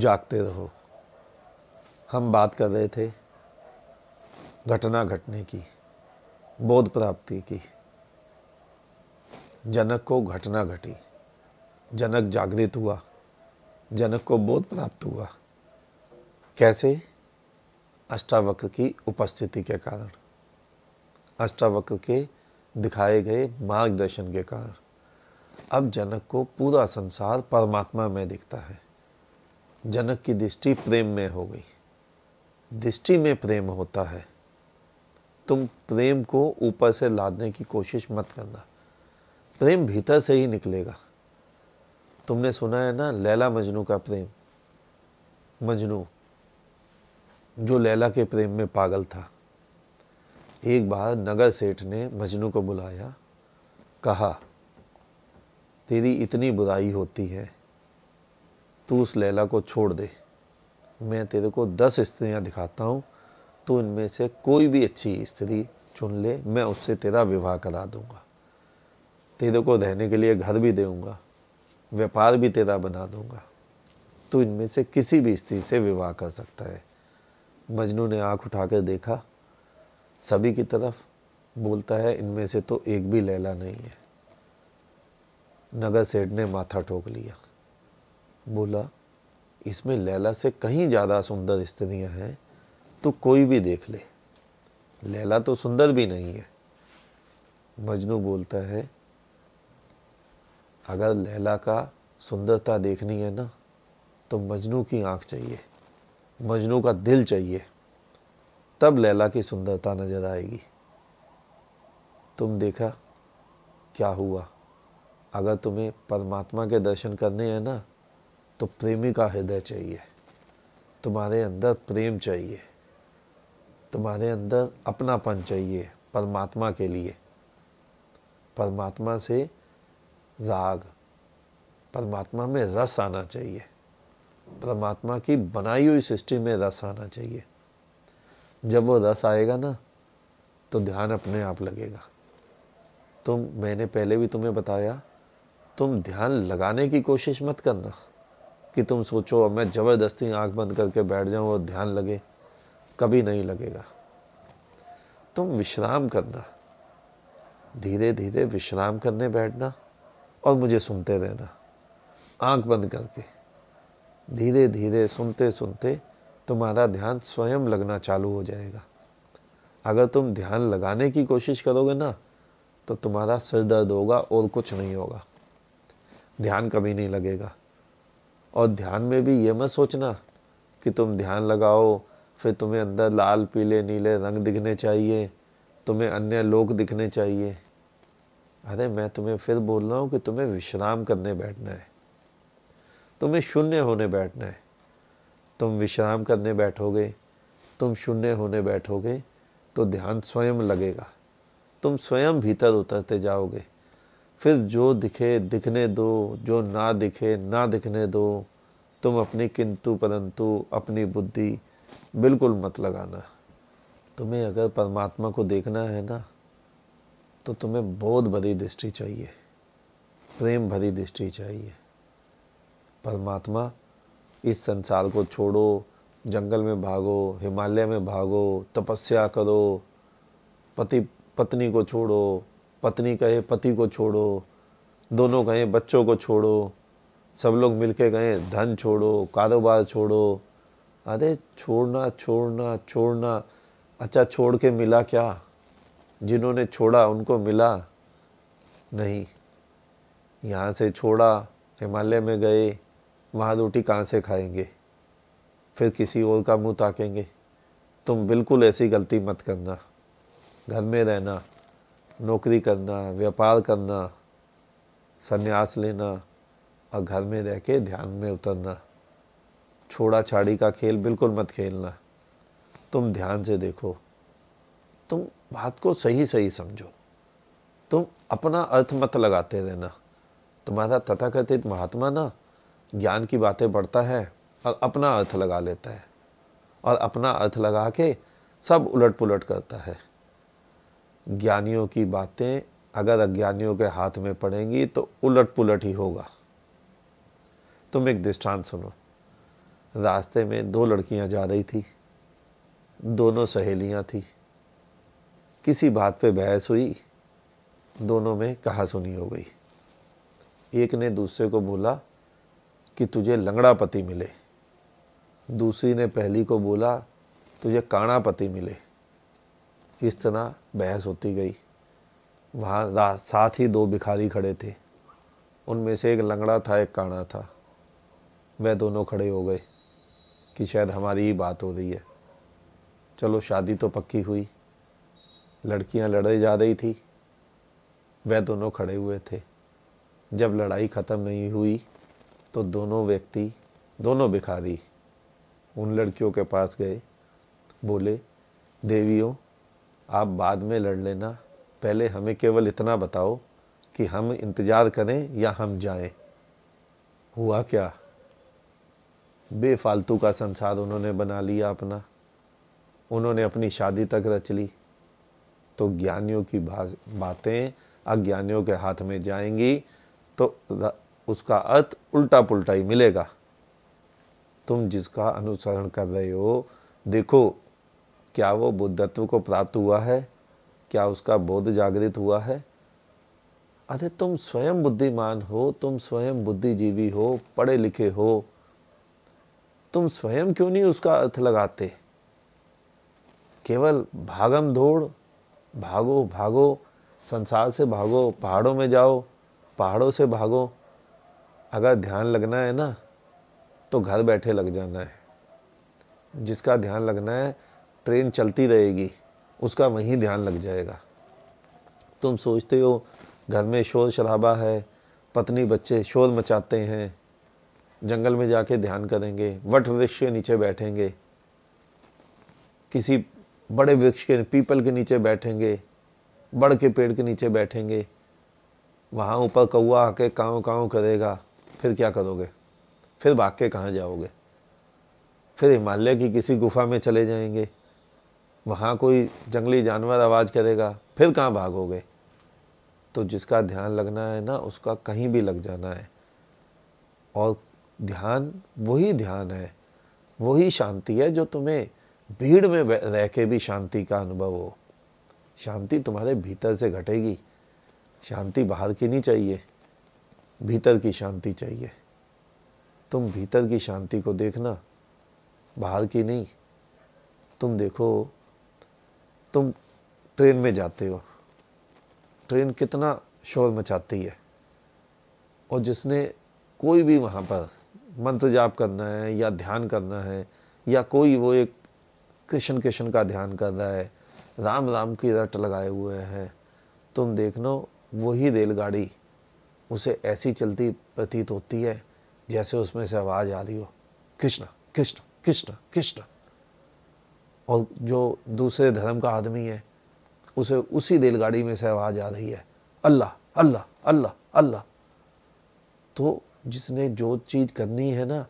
जागते रहो हम बात कर रहे थे घटना घटने की बोध प्राप्ति की जनक को घटना घटी जनक जागृत हुआ जनक को बोध प्राप्त हुआ कैसे अष्टावक्र की उपस्थिति के कारण अष्टावक्र के दिखाए गए मार्गदर्शन के कारण अब जनक को पूरा संसार परमात्मा में दिखता है जनक की दृष्टि प्रेम में हो गई दृष्टि में प्रेम होता है तुम प्रेम को ऊपर से लादने की कोशिश मत करना प्रेम भीतर से ही निकलेगा तुमने सुना है ना लैला मजनू का प्रेम मजनू जो लैला के प्रेम में पागल था एक बार नगर सेठ ने मजनू को बुलाया कहा तेरी इतनी बुराई होती है तू उस लैला को छोड़ दे मैं तेरे को दस स्त्रियां दिखाता हूँ तो इनमें से कोई भी अच्छी स्त्री चुन ले मैं उससे तेरा विवाह करा दूँगा तेरे को रहने के लिए घर भी दूँगा व्यापार भी तेरा बना दूँगा तो इनमें से किसी भी स्त्री से विवाह कर सकता है मजनू ने आँख उठाकर देखा सभी की तरफ बोलता है इनमें से तो एक भी लैला नहीं है नगर सेठ ने माथा ठोक लिया बोला इसमें लैला से कहीं ज़्यादा सुंदर स्त्रियाँ हैं तो कोई भी देख ले लैला तो सुंदर भी नहीं है मजनू बोलता है अगर लैला का सुंदरता देखनी है ना तो मजनू की आँख चाहिए मजनू का दिल चाहिए तब लैला की सुंदरता नज़र आएगी तुम देखा क्या हुआ अगर तुम्हें परमात्मा के दर्शन करने हैं ना तो प्रेमी का हृदय चाहिए तुम्हारे अंदर प्रेम चाहिए तुम्हारे अंदर अपनापन चाहिए परमात्मा के लिए परमात्मा से राग परमात्मा में रस आना चाहिए परमात्मा की बनाई हुई सृष्टि में रस आना चाहिए जब वो रस आएगा ना तो ध्यान अपने आप लगेगा तुम मैंने पहले भी तुम्हें बताया तुम ध्यान लगाने की कोशिश मत करना कि तुम सोचो अब मैं ज़बरदस्ती आंख बंद करके बैठ जाऊं और ध्यान लगे कभी नहीं लगेगा तुम विश्राम करना धीरे धीरे विश्राम करने बैठना और मुझे सुनते रहना आंख बंद करके धीरे धीरे सुनते सुनते तुम्हारा ध्यान स्वयं लगना चालू हो जाएगा अगर तुम ध्यान लगाने की कोशिश करोगे ना तो तुम्हारा सिर दर्द होगा और कुछ नहीं होगा ध्यान कभी नहीं लगेगा और ध्यान में भी ये मत सोचना कि तुम ध्यान लगाओ फिर तुम्हें अंदर लाल पीले नीले रंग दिखने चाहिए तुम्हें अन्य लोग दिखने चाहिए अरे मैं तुम्हें फिर बोल रहा हूँ कि तुम्हें विश्राम करने बैठना है तुम्हें शून्य होने बैठना है तुम विश्राम करने बैठोगे तुम शून्य होने बैठोगे तो ध्यान स्वयं लगेगा तुम स्वयं भीतर उतरते जाओगे फिर जो दिखे दिखने दो जो ना दिखे ना दिखने दो तुम अपनी किंतु परंतु अपनी बुद्धि बिल्कुल मत लगाना तुम्हें अगर परमात्मा को देखना है ना तो तुम्हें बोध भरी दृष्टि चाहिए प्रेम भरी दृष्टि चाहिए परमात्मा इस संसार को छोड़ो जंगल में भागो हिमालय में भागो तपस्या करो पति पत्नी को छोड़ो पत्नी कहे पति को छोड़ो दोनों कहें बच्चों को छोड़ो सब लोग मिल के कहें धन छोड़ो कारोबार छोड़ो अरे छोड़ना छोड़ना छोड़ना अच्छा छोड़ के मिला क्या जिन्होंने छोड़ा उनको मिला नहीं यहाँ से छोड़ा हिमालय में गए वहाँ रोटी कहाँ से खाएंगे फिर किसी और का मुँह ताकेंगे तुम बिल्कुल ऐसी गलती मत करना घर में रहना नौकरी करना व्यापार करना संन्यास लेना और घर में रह के ध्यान में उतरना छोड़ा छाड़ी का खेल बिल्कुल मत खेलना तुम ध्यान से देखो तुम बात को सही सही समझो तुम अपना अर्थ मत लगाते रहना तुम्हारा तथाकथित महात्मा ना ज्ञान की बातें बढ़ता है और अपना अर्थ लगा लेता है और अपना अर्थ लगा के सब उलट पुलट करता है ज्ञानियों की बातें अगर अज्ञानियों के हाथ में पड़ेंगी तो उलट पुलट ही होगा तुम एक दृष्टांत सुनो रास्ते में दो लड़कियां जा रही थी दोनों सहेलियां थी किसी बात पे बहस हुई दोनों में कहा सुनी हो गई एक ने दूसरे को बोला कि तुझे लंगड़ा पति मिले दूसरी ने पहली को बोला तुझे काणा पति मिले इस तरह बहस होती गई वहाँ साथ ही दो भिखारी खड़े थे उनमें से एक लंगड़ा था एक काना था वह दोनों खड़े हो गए कि शायद हमारी ही बात हो रही है चलो शादी तो पक्की हुई लड़कियां लड़े जा रही थी वह दोनों खड़े हुए थे जब लड़ाई ख़त्म नहीं हुई तो दोनों व्यक्ति दोनों भिखारी उन लड़कियों के पास गए बोले देवियों आप बाद में लड़ लेना पहले हमें केवल इतना बताओ कि हम इंतज़ार करें या हम जाएं। हुआ क्या बेफालतू का संसार उन्होंने बना लिया अपना उन्होंने अपनी शादी तक रच ली तो ज्ञानियों की बातें अज्ञानियों के हाथ में जाएंगी तो उसका अर्थ उल्टा पुल्टा ही मिलेगा तुम जिसका अनुसरण कर रहे हो देखो क्या वो बुद्धत्व को प्राप्त हुआ है क्या उसका बोध जागृत हुआ है अरे तुम स्वयं बुद्धिमान हो तुम स्वयं बुद्धिजीवी हो पढ़े लिखे हो तुम स्वयं क्यों नहीं उसका अर्थ लगाते केवल भागम दौड़ भागो भागो संसार से भागो पहाड़ों में जाओ पहाड़ों से भागो अगर ध्यान लगना है ना तो घर बैठे लग जाना है जिसका ध्यान लगना है ट्रेन चलती रहेगी उसका वहीं ध्यान लग जाएगा तुम सोचते हो घर में शोर शराबा है पत्नी बच्चे शोर मचाते हैं जंगल में जाके ध्यान करेंगे वट वृक्ष के नीचे बैठेंगे किसी बड़े वृक्ष के पीपल के नीचे बैठेंगे बड़ के पेड़ के नीचे बैठेंगे वहाँ ऊपर कौआ आके काँव काँव करेगा फिर क्या करोगे फिर भाग के कहाँ जाओगे फिर हिमालय की किसी गुफा में चले जाएंगे वहाँ कोई जंगली जानवर आवाज़ करेगा फिर कहाँ भागोगे तो जिसका ध्यान लगना है ना उसका कहीं भी लग जाना है और ध्यान वही ध्यान है वही शांति है जो तुम्हें भीड़ में रह के भी शांति का अनुभव हो शांति तुम्हारे भीतर से घटेगी शांति बाहर की नहीं चाहिए भीतर की शांति चाहिए तुम भीतर की शांति को देखना बाहर की नहीं तुम देखो तुम ट्रेन में जाते हो ट्रेन कितना शोर मचाती है और जिसने कोई भी वहाँ पर मंत्र जाप करना है या ध्यान करना है या कोई वो एक कृष्ण कृष्ण का ध्यान कर रहा है राम राम की रट लगाए हुए हैं तुम देख लो वही रेलगाड़ी उसे ऐसी चलती प्रतीत होती है जैसे उसमें से आवाज़ आ रही हो कृष्ण कृष्ण कृष्ण कृष्ण और जो दूसरे धर्म का आदमी है उसे उसी रेलगाड़ी में से आवाज़ आ रही है अल्लाह अल्लाह अल्लाह अल्लाह तो जिसने जो चीज़ करनी है ना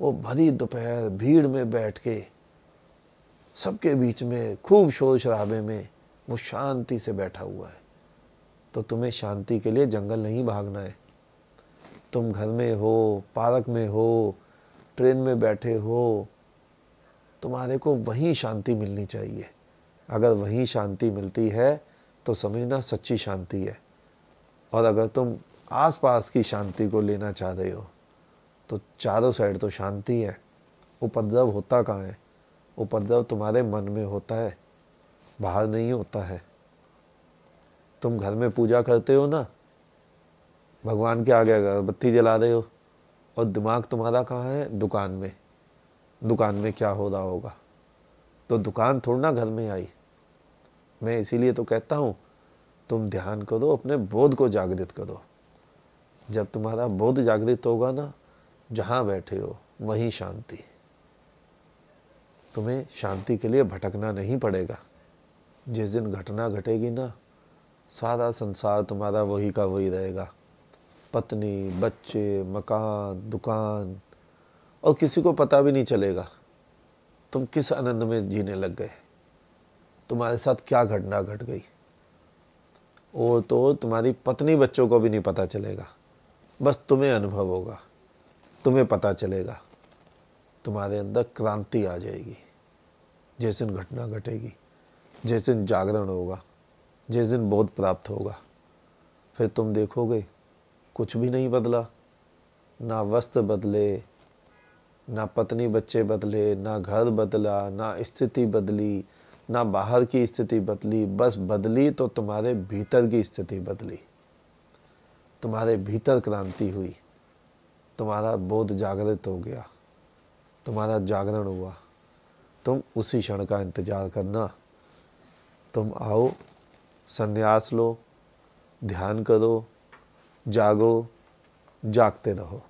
वो भरी दोपहर भीड़ में बैठ के सबके बीच में खूब शोर शराबे में वो शांति से बैठा हुआ है तो तुम्हें शांति के लिए जंगल नहीं भागना है तुम घर में हो पार्क में हो ट्रेन में बैठे हो तुम्हारे को वहीं शांति मिलनी चाहिए अगर वहीं शांति मिलती है तो समझना सच्ची शांति है और अगर तुम आसपास की शांति को लेना चाह रहे हो तो चारों साइड तो शांति है उपद्रव होता कहाँ है उपद्रव तुम्हारे मन में होता है बाहर नहीं होता है तुम घर में पूजा करते हो ना भगवान के आगे अगरबत्ती जला रहे हो और दिमाग तुम्हारा कहाँ है दुकान में दुकान में क्या हो रहा होगा तो दुकान थोड़ी ना घर में आई मैं इसीलिए तो कहता हूँ तुम ध्यान करो अपने बोध को जागृत करो जब तुम्हारा बोध जागृत होगा ना जहाँ बैठे हो वहीं शांति तुम्हें शांति के लिए भटकना नहीं पड़ेगा जिस दिन घटना घटेगी ना सारा संसार तुम्हारा वही का वही रहेगा पत्नी बच्चे मकान दुकान और किसी को पता भी नहीं चलेगा तुम किस आनंद में जीने लग गए तुम्हारे साथ क्या घटना घट गट गई वो तो तुम्हारी पत्नी बच्चों को भी नहीं पता चलेगा बस तुम्हें अनुभव होगा तुम्हें पता चलेगा तुम्हारे अंदर क्रांति आ जाएगी जिस दिन घटना घटेगी जिस दिन जागरण होगा जिस दिन बोध प्राप्त होगा फिर तुम देखोगे कुछ भी नहीं बदला ना वस्त्र बदले ना पत्नी बच्चे बदले ना घर बदला ना स्थिति बदली ना बाहर की स्थिति बदली बस बदली तो तुम्हारे भीतर की स्थिति बदली तुम्हारे भीतर क्रांति हुई तुम्हारा बोध जागृत हो गया तुम्हारा जागरण हुआ तुम उसी क्षण का इंतज़ार करना तुम आओ संन्यास लो ध्यान करो जागो जागते रहो